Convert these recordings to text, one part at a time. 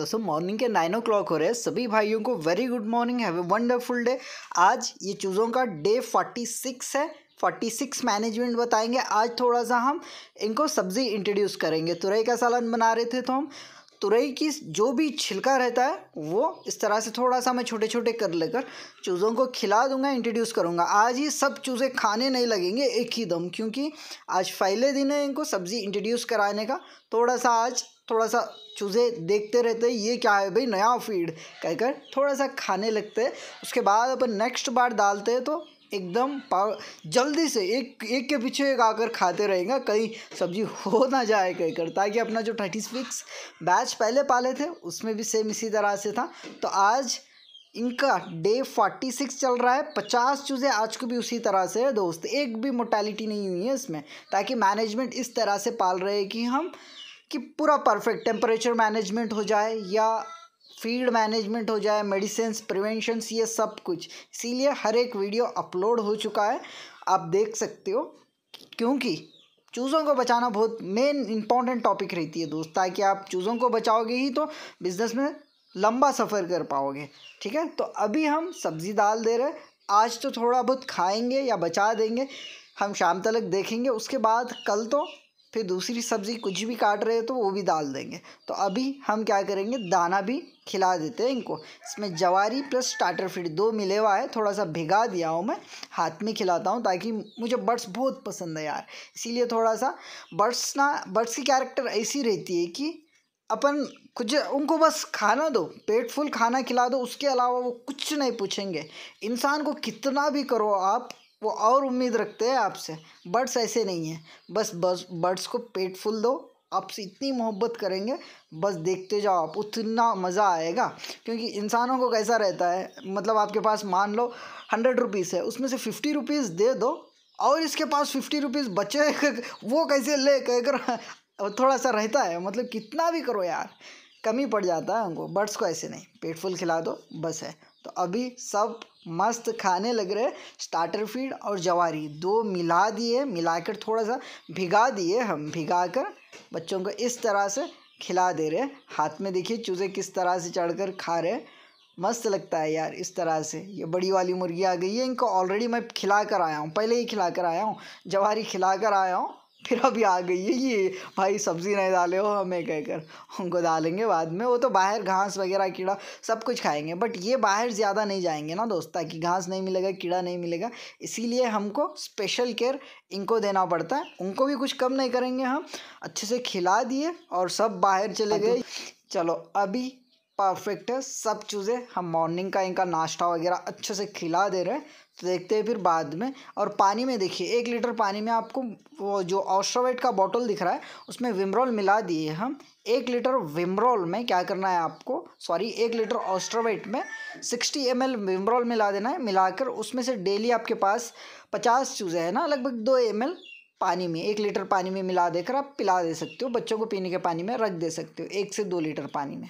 दोस्तों मॉर्निंग के नाइन ओ क्लॉक हो रहे हैं सभी भाइयों को very good morning have a wonderful day आज ये चूज़ों का डे फोर्टी सिक्स है फोर्टी सिक्स मैनेजमेंट बताएंगे आज थोड़ा सा हम इनको सब्ज़ी इंट्रोड्यूस करेंगे तुरई का सालन बना रहे थे तो हम तुरई की जो भी छिलका रहता है वो इस तरह से थोड़ा सा मैं छोटे छोटे कर लेकर चूज़ों को खिला दूंगा इंट्रोड्यूस करूंगा आज ही सब चूज़े खाने नहीं लगेंगे एक ही दम क्योंकि आज पहले दिन है इनको सब्ज़ी इंट्रोड्यूस कराने का थोड़ा सा आज थोड़ा सा चूज़े देखते रहते हैं ये क्या है भाई नया फीड कहकर थोड़ा सा खाने लगते हैं उसके बाद अपन नेक्स्ट बार डालते हैं तो एकदम पा जल्दी से एक एक के पीछे एक आकर खाते रहेगा कहीं सब्जी हो ना जाए कहीं कर ताकि अपना जो थर्टी सिक्स बैच पहले पाले थे उसमें भी सेम इसी तरह से था तो आज इनका डे फोर्टी सिक्स चल रहा है पचास चूज़ें आज को भी उसी तरह से है दोस्त एक भी मोटेलिटी नहीं हुई है इसमें ताकि मैनेजमेंट इस तरह से पाल रहे कि हम कि पूरा परफेक्ट टेम्परेचर मैनेजमेंट हो जाए या फील्ड मैनेजमेंट हो जाए मेडिसिन प्रिवेंशन ये सब कुछ इसीलिए हर एक वीडियो अपलोड हो चुका है आप देख सकते हो क्योंकि चूज़ों को बचाना बहुत मेन इंपॉर्टेंट टॉपिक रहती है दोस्त ताकि आप चूज़ों को बचाओगे ही तो बिज़नेस में लंबा सफ़र कर पाओगे ठीक है तो अभी हम सब्ज़ी दाल दे रहे आज तो थोड़ा बहुत खाएंगे या बचा देंगे हम शाम तक देखेंगे उसके बाद कल तो फिर दूसरी सब्ज़ी कुछ भी काट रहे हो तो वो भी डाल देंगे तो अभी हम क्या करेंगे दाना भी खिला देते हैं इनको इसमें जवारी प्लस स्टार्टर फीड दो मिले हुआ है थोड़ा सा भिगा दिया हूँ मैं हाथ में खिलाता हूँ ताकि मुझे बर्ड्स बहुत पसंद है यार इसीलिए थोड़ा सा बर्ड्स ना बर्ड्स की कैरेक्टर ऐसी रहती है कि अपन कुछ उनको बस खाना दो पेट फुल खाना खिला दो उसके अलावा वो कुछ नहीं पूछेंगे इंसान को कितना भी करो आप वो और उम्मीद रखते हैं आपसे बर्ड्स ऐसे नहीं हैं बस बस बर्ड्स को पेट फुल दो आपसे इतनी मोहब्बत करेंगे बस देखते जाओ आप उतना मज़ा आएगा क्योंकि इंसानों को कैसा रहता है मतलब आपके पास मान लो हंड्रेड रुपीज़ है उसमें से फिफ्टी रुपीज़ दे दो और इसके पास फिफ्टी रुपीज़ बचे वो कैसे ले कहकर थोड़ा सा रहता है मतलब कितना भी करो यार कमी पड़ जाता है उनको बर्ड्स को ऐसे नहीं पेट फुल खिला दो बस है तो अभी सब मस्त खाने लग रहे स्टार्टर फीड और जवारी दो मिला दिए मिलाकर थोड़ा सा भिगा दिए हम भिगा कर बच्चों को इस तरह से खिला दे रहे हाथ में देखिए चूज़े किस तरह से चढ़कर खा रहे मस्त लगता है यार इस तरह से ये बड़ी वाली मुर्गी आ गई है इनको ऑलरेडी मैं खिला कर आया हूँ पहले ही खिला कर आया हूँ जवारी खिला कर आया हूँ फिर अभी आ गई है ये भाई सब्ज़ी नहीं डाले हो हमें कहकर उनको डालेंगे बाद में वो तो बाहर घास वगैरह कीड़ा सब कुछ खाएंगे बट ये बाहर ज़्यादा नहीं जाएंगे ना दोस्त ताकि घास नहीं मिलेगा कीड़ा नहीं मिलेगा इसीलिए हमको स्पेशल केयर इनको देना पड़ता है उनको भी कुछ कम नहीं करेंगे हम अच्छे से खिला दिए और सब बाहर चले गए चलो अभी परफेक्ट है सब चीज़ें हम मॉर्निंग का इनका नाश्ता वगैरह अच्छे से खिला दे रहे हैं तो देखते हैं फिर बाद में और पानी में देखिए एक लीटर पानी में आपको वो जो ऑस्ट्रोवेट का बॉटल दिख रहा है उसमें विमरोल मिला दिए हम एक लीटर विमरोल में क्या करना है आपको सॉरी एक लीटर ऑस्ट्रोवेट में सिक्सटी एम एल विमरोल मिला देना है मिलाकर उसमें से डेली आपके पास पचास चूज़ें हैं ना लगभग दो एम एल पानी में एक लीटर पानी में मिला देकर आप पिला दे सकते हो बच्चों को पीने के पानी में रख दे सकते हो एक से दो लीटर पानी में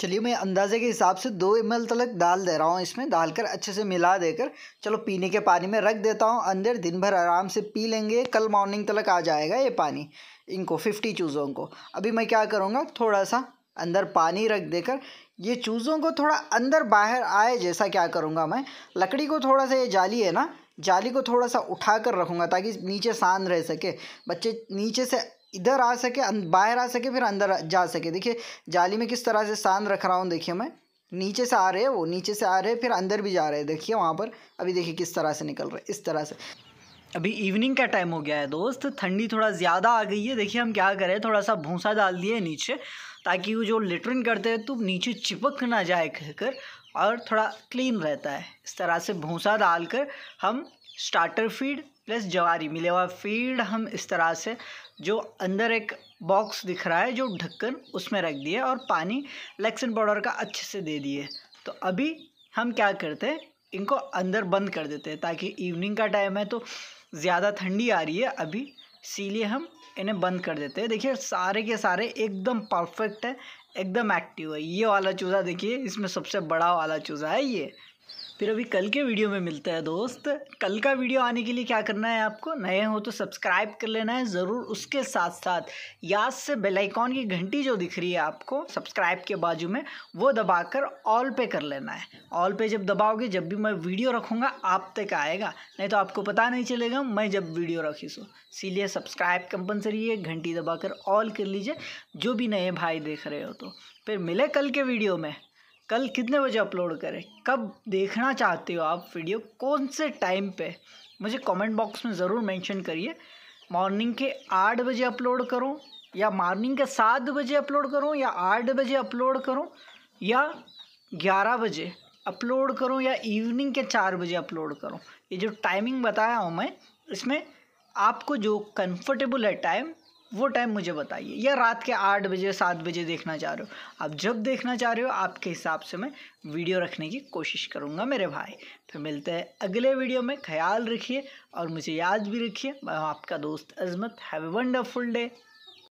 चलिए मैं अंदाजे के हिसाब से दो एम तलक दाल दे रहा हूँ इसमें डालकर अच्छे से मिला देकर चलो पीने के पानी में रख देता हूँ अंदर दिन भर आराम से पी लेंगे कल मॉर्निंग तलक आ जाएगा ये पानी इनको फिफ्टी चूज़ों को अभी मैं क्या करूँगा थोड़ा सा अंदर पानी रख देकर ये चूज़ों को थोड़ा अंदर बाहर आए जैसा क्या करूँगा मैं लकड़ी को थोड़ा सा ये जाली है ना जाली को थोड़ा सा उठा कर रखूँगा ताकि नीचे शान रह सके बच्चे नीचे से इधर आ सके अं, बाहर आ सके फिर अंदर जा सके देखिए जाली में किस तरह से सान रख रहा हूँ देखिए मैं नीचे से आ रहे हैं वो नीचे से आ रहे हैं फिर अंदर भी जा रहे हैं देखिए वहाँ पर अभी देखिए किस तरह से निकल रहे हैं इस तरह से अभी इवनिंग का टाइम हो गया है दोस्त ठंडी थोड़ा ज़्यादा आ गई है देखिए हम क्या करें थोड़ा सा भूसा डाल दिए नीचे ताकि वो जो लेटरिन करते हैं तो नीचे चिपक ना जाए कहकर और थोड़ा क्लीन रहता है इस तरह से भूसा डालकर हम स्टार्टर फीड प्लस जवारी मिले हुआ फीड हम इस तरह से जो अंदर एक बॉक्स दिख रहा है जो ढक्कन उसमें रख दिए और पानी लैक्सन पाउडर का अच्छे से दे दिए तो अभी हम क्या करते हैं इनको अंदर बंद कर देते हैं ताकि इवनिंग का टाइम है तो ज़्यादा ठंडी आ रही है अभी इसीलिए हम इन्हें बंद कर देते हैं देखिए सारे के सारे एकदम परफेक्ट है एकदम एक्टिव है ये वाला चूज़ा देखिए इसमें सबसे बड़ा वाला चूज़ा है ये फिर अभी कल के वीडियो में मिलता है दोस्त कल का वीडियो आने के लिए क्या करना है आपको नए हो तो सब्सक्राइब कर लेना है ज़रूर उसके साथ साथ याद से बेल आइकॉन की घंटी जो दिख रही है आपको सब्सक्राइब के बाजू में वो दबाकर ऑल पे कर लेना है ऑल पे जब दबाओगे जब भी मैं वीडियो रखूँगा आप तक आएगा नहीं तो आपको पता नहीं चलेगा मैं जब वीडियो रखी सो इसीलिए सब्सक्राइब कंपलसरी है घंटी दबाकर ऑल कर लीजिए जो भी नए भाई देख रहे हो तो फिर मिले कल के वीडियो में कल कितने बजे अपलोड करें कब देखना चाहते हो आप वीडियो कौन से टाइम पे मुझे कमेंट बॉक्स में ज़रूर मेंशन करिए मॉर्निंग के आठ बजे अपलोड करो या मॉर्निंग के सात बजे अपलोड करो या आठ बजे अपलोड करो या ग्यारह बजे अपलोड करूँ या इवनिंग के चार बजे अपलोड करो ये जो टाइमिंग बताया हूँ मैं इसमें आपको जो कंफर्टेबल है टाइम वो टाइम मुझे बताइए या रात के आठ बजे सात बजे देखना चाह रहे हो आप जब देखना चाह रहे हो आपके हिसाब से मैं वीडियो रखने की कोशिश करूँगा मेरे भाई फिर मिलते हैं अगले वीडियो में ख्याल रखिए और मुझे याद भी रखिए मैं आपका दोस्त Azmat have a wonderful day